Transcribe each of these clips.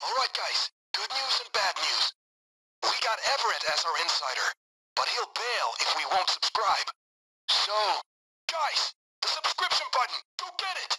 Alright guys, good news and bad news. We got Everett as our insider, but he'll bail if we won't subscribe. So, guys, the subscription button, go get it!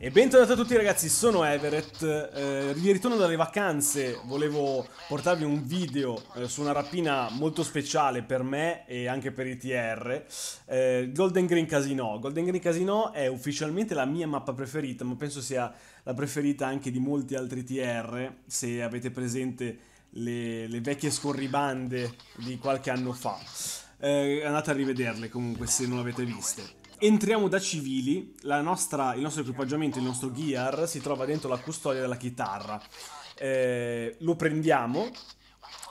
E bentornati a tutti ragazzi, sono Everett, eh, ritorno dalle vacanze, volevo portarvi un video eh, su una rapina molto speciale per me e anche per i TR, eh, Golden Green Casino. Golden Green Casino è ufficialmente la mia mappa preferita, ma penso sia la preferita anche di molti altri TR, se avete presente le, le vecchie scorribande di qualche anno fa. Eh, andate a rivederle comunque se non l'avete viste. Entriamo da civili, nostra, il nostro equipaggiamento, il nostro gear si trova dentro la custodia della chitarra. Eh, lo prendiamo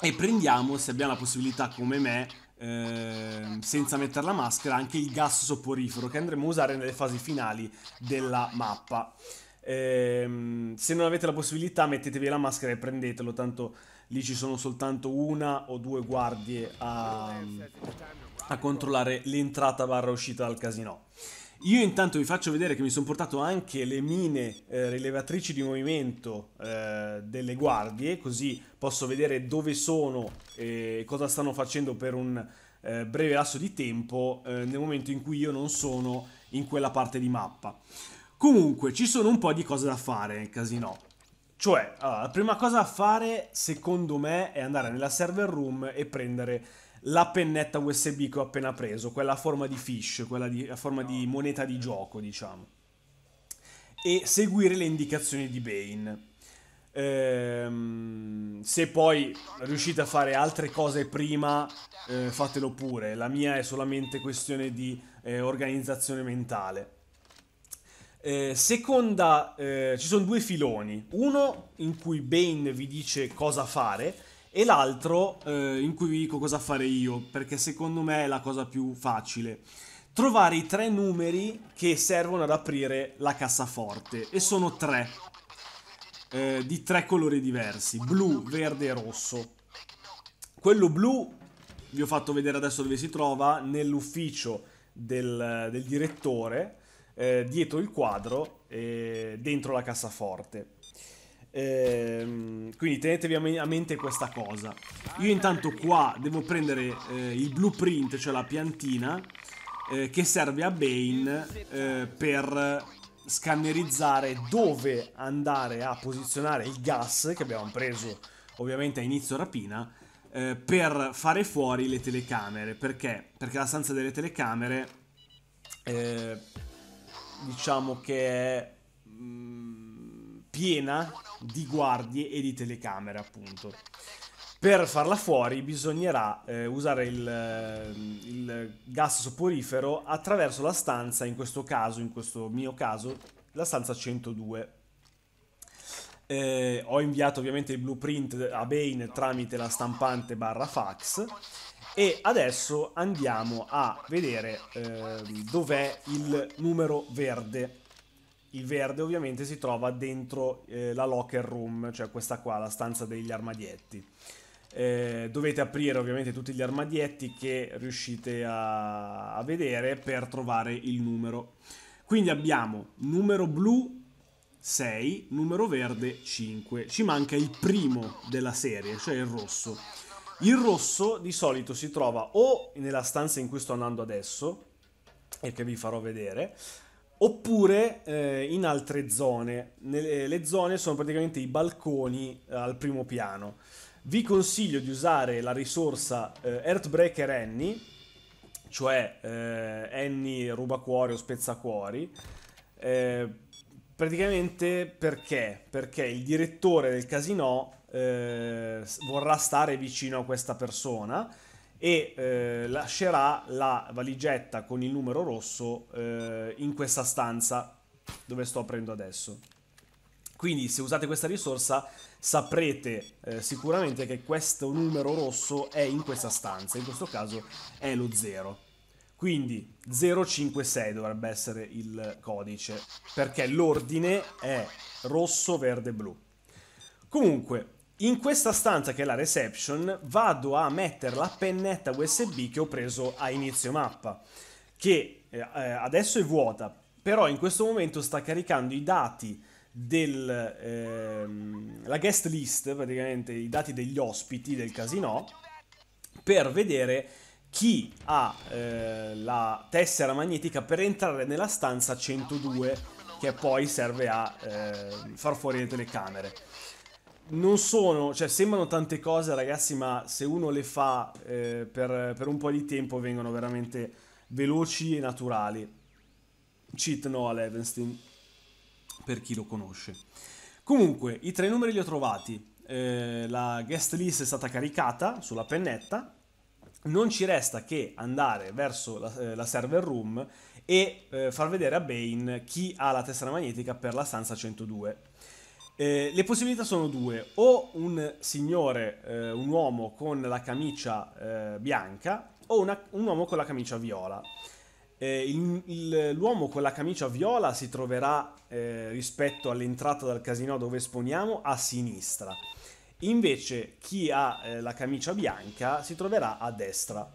e prendiamo, se abbiamo la possibilità come me, eh, senza mettere la maschera, anche il gas soporifero che andremo a usare nelle fasi finali della mappa. Eh, se non avete la possibilità mettetevi la maschera e prendetelo, tanto lì ci sono soltanto una o due guardie a a controllare l'entrata barra uscita dal casino. Io intanto vi faccio vedere che mi sono portato anche le mine eh, rilevatrici di movimento eh, delle guardie, così posso vedere dove sono e cosa stanno facendo per un eh, breve lasso di tempo eh, nel momento in cui io non sono in quella parte di mappa. Comunque, ci sono un po' di cose da fare nel casino. Cioè, allora, la prima cosa da fare, secondo me, è andare nella server room e prendere la pennetta USB che ho appena preso, quella a forma di fish, quella di, a forma di moneta di gioco, diciamo. E seguire le indicazioni di Bane. Ehm, se poi riuscite a fare altre cose prima, eh, fatelo pure. La mia è solamente questione di eh, organizzazione mentale. Eh, seconda, eh, ci sono due filoni. Uno in cui Bane vi dice cosa fare e l'altro eh, in cui vi dico cosa fare io, perché secondo me è la cosa più facile. Trovare i tre numeri che servono ad aprire la cassaforte, e sono tre, eh, di tre colori diversi, blu, verde e rosso. Quello blu, vi ho fatto vedere adesso dove si trova, nell'ufficio del, del, direttore, eh, dietro il quadro, dentro la cassaforte. Ehm, quindi tenetevi a, mente questa cosa. Io intanto qua devo prendere eh, il blueprint, cioè la piantina, eh, che serve a Bane eh, per scannerizzare dove andare a posizionare il gas che abbiamo preso ovviamente a inizio rapina eh, per fare fuori le telecamere. Perché? Perché la stanza delle telecamere eh, diciamo che è... Mh, mm, piena di guardie e di telecamere, appunto. Per farla fuori bisognerà eh, usare il, eh, il, gas soporifero attraverso la stanza, in questo caso, in questo mio caso, la stanza 102. Eh, ho inviato ovviamente il blueprint a Bane tramite la stampante barra fax e adesso andiamo a vedere eh, dov'è il numero verde il verde ovviamente si trova dentro eh, la locker room, cioè questa qua, la stanza degli armadietti. Eh, dovete aprire ovviamente tutti gli armadietti che riuscite a, a vedere per trovare il numero. Quindi abbiamo numero blu 6, numero verde 5. Ci manca il primo della serie, cioè il rosso. Il rosso di solito si trova o nella stanza in cui sto andando adesso, e che vi farò vedere, oppure eh, in altre zone. Nelle, eh, le zone sono praticamente i balconi eh, al primo piano. Vi consiglio di usare la risorsa eh, Earthbreaker Annie, cioè eh, Annie rubacuori o spezzacuori. Eh, praticamente perché? Perché il direttore del casino eh, vorrà stare vicino a questa persona e eh, lascerà la valigetta con il numero rosso eh, in questa stanza dove sto aprendo adesso. Quindi se usate questa risorsa saprete eh, sicuramente che questo numero rosso è in questa stanza, in questo caso è lo 0. Quindi 056 dovrebbe essere il codice, perché l'ordine è rosso, verde, blu. Comunque, in questa stanza che è la reception vado a mettere la pennetta USB che ho preso a inizio mappa, che eh, eh, adesso è vuota, però in questo momento sta caricando i dati della ehm, eh, guest list, praticamente i dati degli ospiti del casino, per vedere chi ha eh, la tessera magnetica per entrare nella stanza 102 che poi serve a eh, far fuori le telecamere non sono, cioè sembrano tante cose ragazzi, ma se uno le fa eh, per, per, un po' di tempo vengono veramente veloci e naturali. Cheat no a Levenstein, per chi lo conosce. Comunque, i tre numeri li ho trovati, eh, la guest list è stata caricata sulla pennetta, non ci resta che andare verso la, eh, la server room e eh, far vedere a Bane chi ha la tessera magnetica per la stanza 102. Eh, le possibilità sono due, o un signore, eh, un uomo con la camicia eh, bianca o una, un uomo con la camicia viola. Eh, il, il, l'uomo con la camicia viola si troverà eh, rispetto all'entrata dal casino dove esponiamo a sinistra, invece chi ha eh, la camicia bianca si troverà a destra.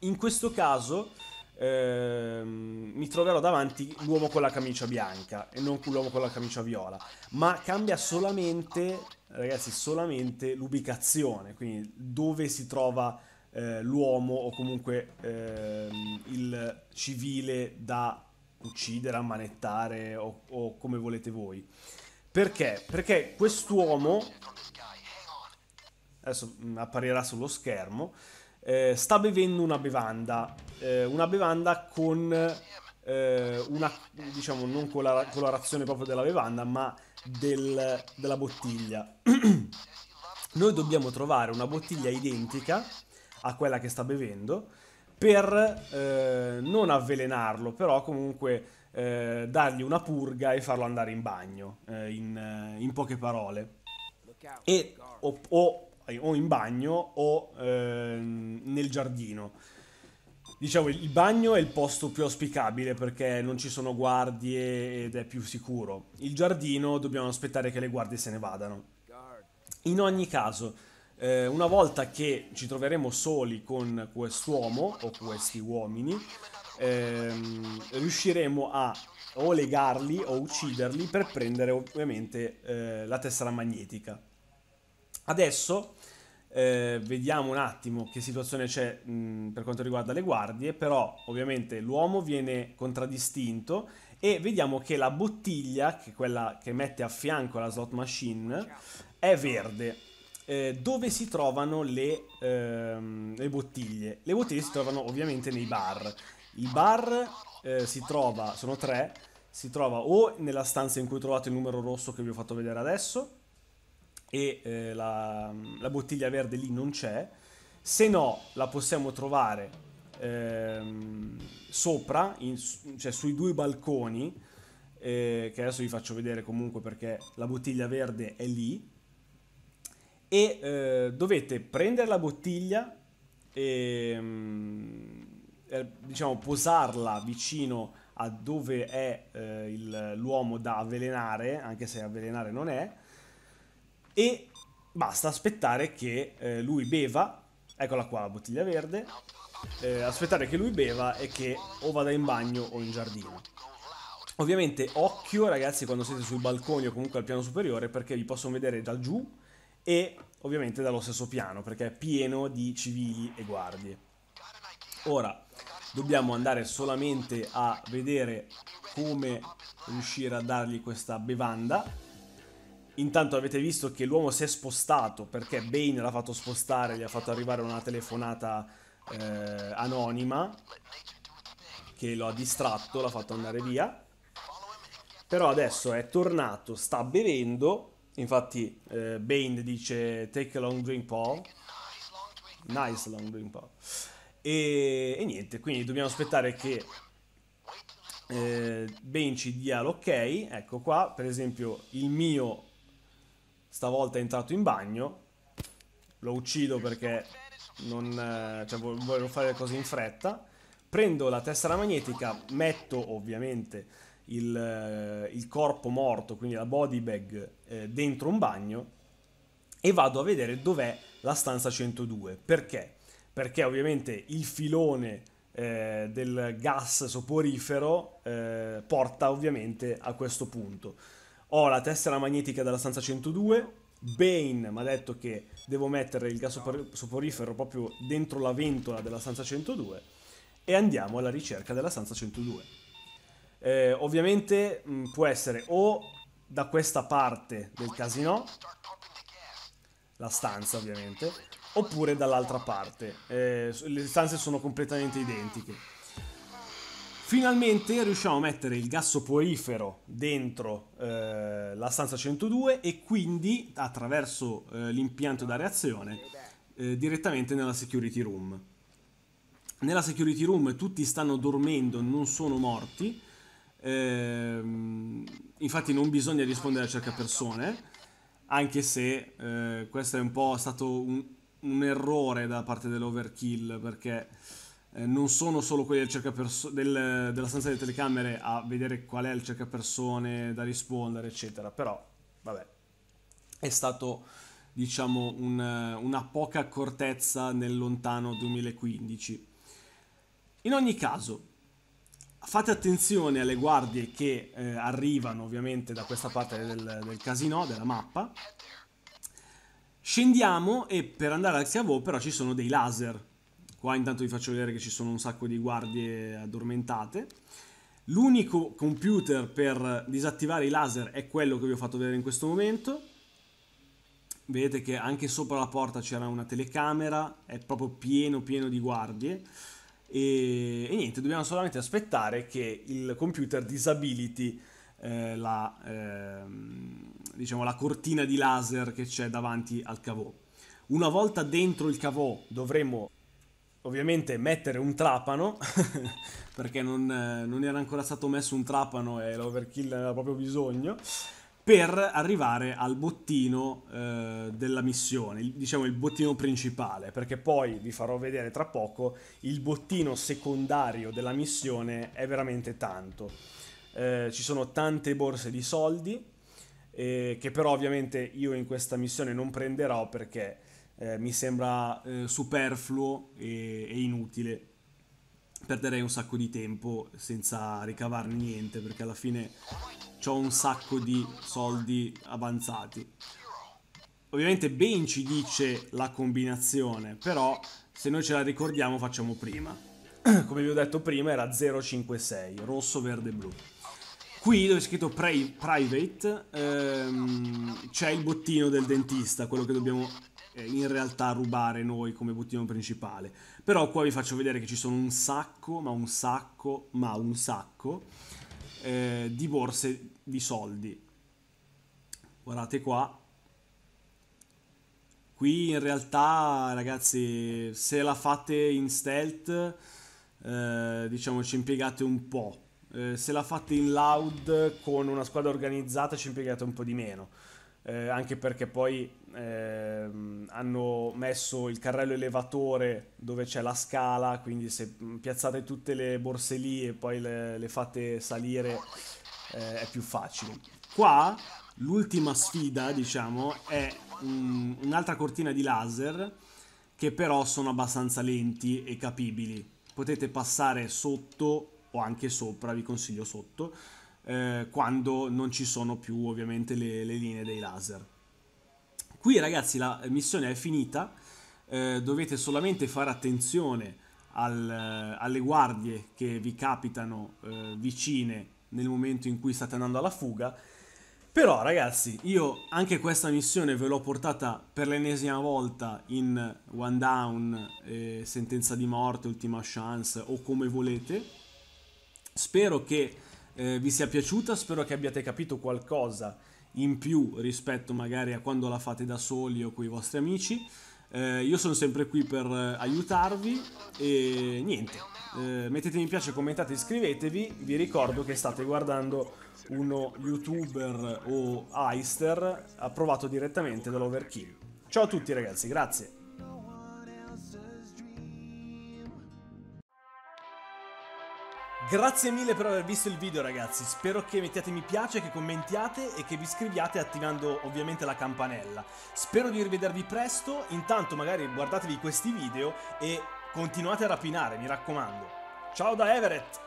In questo caso ehm, mi troverò davanti l'uomo con la camicia bianca e non l'uomo con la camicia viola, ma cambia solamente, ragazzi, solamente l'ubicazione, quindi dove si trova eh, l'uomo o comunque ehm, il civile da uccidere, ammanettare o, o come volete voi. Perché? Perché quest'uomo adesso mm, apparirà sullo schermo eh, sta bevendo una bevanda, eh, una bevanda con eh, una, diciamo, non con la colorazione proprio della bevanda, ma del, della bottiglia. Noi dobbiamo trovare una bottiglia identica a quella che sta bevendo per eh, non avvelenarlo, però comunque eh, dargli una purga e farlo andare in bagno, eh, in, in poche parole. E o, o eh, o in bagno o eh, nel giardino. Diciamo, il bagno è il posto più auspicabile perché non ci sono guardie ed è più sicuro. Il giardino dobbiamo aspettare che le guardie se ne vadano. In ogni caso, eh, una volta che ci troveremo soli con quest'uomo o questi uomini, ehm, riusciremo a o legarli o ucciderli per prendere ovviamente eh, la tessera magnetica. Adesso eh, vediamo un attimo che situazione c'è mh, per quanto riguarda le guardie, però ovviamente l'uomo viene contraddistinto e vediamo che la bottiglia, che è quella che mette a fianco la slot machine, è verde. Eh, dove si trovano le, ehm, le, bottiglie? Le bottiglie si trovano ovviamente nei bar. Il bar eh, si trova, sono tre, si trova o nella stanza in cui ho trovato il numero rosso che vi ho fatto vedere adesso, e eh, la, la, bottiglia verde lì non c'è, se no la possiamo trovare ehm, sopra, in, cioè sui due balconi, eh, che adesso vi faccio vedere comunque perché la bottiglia verde è lì, e eh, dovete prendere la bottiglia e ehm, eh, diciamo posarla vicino a dove è eh, l'uomo da avvelenare, anche se avvelenare non è, e basta aspettare che eh, lui beva, eccola qua la bottiglia verde, eh, aspettare che lui beva e che o vada in bagno o in giardino. Ovviamente occhio ragazzi quando siete sui balconi o comunque al piano superiore perché vi possono vedere da giù e ovviamente dallo stesso piano perché è pieno di civili e guardie. Ora dobbiamo andare solamente a vedere come riuscire a dargli questa bevanda Intanto avete visto che l'uomo si è spostato perché Bane l'ha fatto spostare, gli ha fatto arrivare una telefonata eh, anonima che lo ha distratto, l'ha fatto andare via. Però adesso è tornato, sta bevendo. Infatti eh, Bane dice take a long drink Paul. Nice long drink Paul. E, e niente, quindi dobbiamo aspettare che eh, Bane ci dia l'ok. Ecco qua, per esempio il mio stavolta è entrato in bagno, lo uccido perché non, eh, cioè, volevo fare le cose in fretta, prendo la tessera magnetica, metto ovviamente il, eh, il corpo morto, quindi la body bag, eh, dentro un bagno e vado a vedere dov'è la stanza 102. Perché? Perché ovviamente il filone eh, del gas soporifero eh, porta ovviamente a questo punto. Ho la tessera magnetica della stanza 102. Bane mi ha detto che devo mettere il gas soporifero proprio dentro la ventola della stanza 102 e andiamo alla ricerca della stanza 102. Eh, ovviamente mh, mm, può essere o da questa parte del casino, la stanza ovviamente, oppure dall'altra parte. Eh, le stanze sono completamente identiche. Finalmente riusciamo a mettere il gas soporifero dentro eh, la stanza 102 e quindi attraverso eh, l'impianto da reazione eh, direttamente nella security room. Nella security room tutti stanno dormendo, non sono morti, ehm, infatti non bisogna rispondere a cerca persone, anche se eh, questo è un po' stato un, un errore da parte dell'overkill perché eh, non sono solo quelli del cercaperso- del, della stanza delle telecamere a vedere qual è il cercapersone da rispondere, eccetera. Però, vabbè, è stato diciamo un, una poca accortezza nel lontano 2015. In ogni caso, fate attenzione alle guardie che eh, arrivano ovviamente da questa parte del, del casino, della mappa. Scendiamo e per andare al cavo però ci sono dei laser Qua intanto vi faccio vedere che ci sono un sacco di guardie addormentate. L'unico computer per disattivare i laser è quello che vi ho fatto vedere in questo momento. Vedete che anche sopra la porta c'era una telecamera, è proprio pieno pieno di guardie. E, e, niente, dobbiamo solamente aspettare che il computer disabiliti eh, la, eh, diciamo, la cortina di laser che c'è davanti al cavò. Una volta dentro il cavò dovremo ovviamente mettere un trapano, perché non, eh, non, era ancora stato messo un trapano e l'overkill aveva proprio bisogno, per arrivare al bottino eh, della missione, diciamo il bottino principale, perché poi vi farò vedere tra poco il bottino secondario della missione è veramente tanto. Eh, ci sono tante borse di soldi, eh, che però ovviamente io in questa missione non prenderò perché eh, mi sembra eh, superfluo e, e, inutile. Perderei un sacco di tempo senza ricavarne niente perché alla fine ho un sacco di soldi avanzati. Ovviamente ben ci dice la combinazione, però se noi ce la ricordiamo facciamo prima. Come vi ho detto prima era 056, rosso, verde, blu. Qui dove è scritto private ehm, c'è il bottino del dentista, quello che dobbiamo eh, in realtà rubare noi come bottino principale. Però qua vi faccio vedere che ci sono un sacco, ma un sacco, ma un sacco eh, di borse di soldi. Guardate qua. Qui in realtà, ragazzi, se la fate in stealth, eh, diciamo ci impiegate un po'. Eh, se la fate in loud con una squadra organizzata ci impiegate un po' di meno eh, anche perché poi ehm, hanno messo il carrello elevatore dove c'è la scala, quindi se mm, piazzate tutte le borse lì e poi le, le fate salire eh, è più facile. Qua l'ultima sfida, diciamo, è um, un'altra cortina di laser che però sono abbastanza lenti e capibili. Potete passare sotto o anche sopra, vi consiglio sotto, eh, quando non ci sono più ovviamente le, le linee dei laser. Qui ragazzi la missione è finita, eh, dovete solamente fare attenzione al, eh, alle guardie che vi capitano eh, vicine nel momento in cui state andando alla fuga. Però ragazzi, io anche questa missione ve l'ho portata per l'ennesima volta in One Down, eh, Sentenza di Morte, Ultima Chance o come volete. Spero che eh, vi sia piaciuta, spero che abbiate capito qualcosa in più rispetto magari a quando la fate da soli o con i vostri amici. Eh, io sono sempre qui per eh, aiutarvi e niente, eh, mettete mi piace, commentate, iscrivetevi, vi ricordo che state guardando uno youtuber o heister approvato direttamente dall'Overkill. Ciao a tutti ragazzi, grazie. Grazie mille per aver visto il video ragazzi, spero che mettiate mi piace, che commentiate e che vi iscriviate attivando ovviamente la campanella. Spero di rivedervi presto, intanto magari guardatevi questi video e continuate a rapinare, mi raccomando. Ciao da Everett!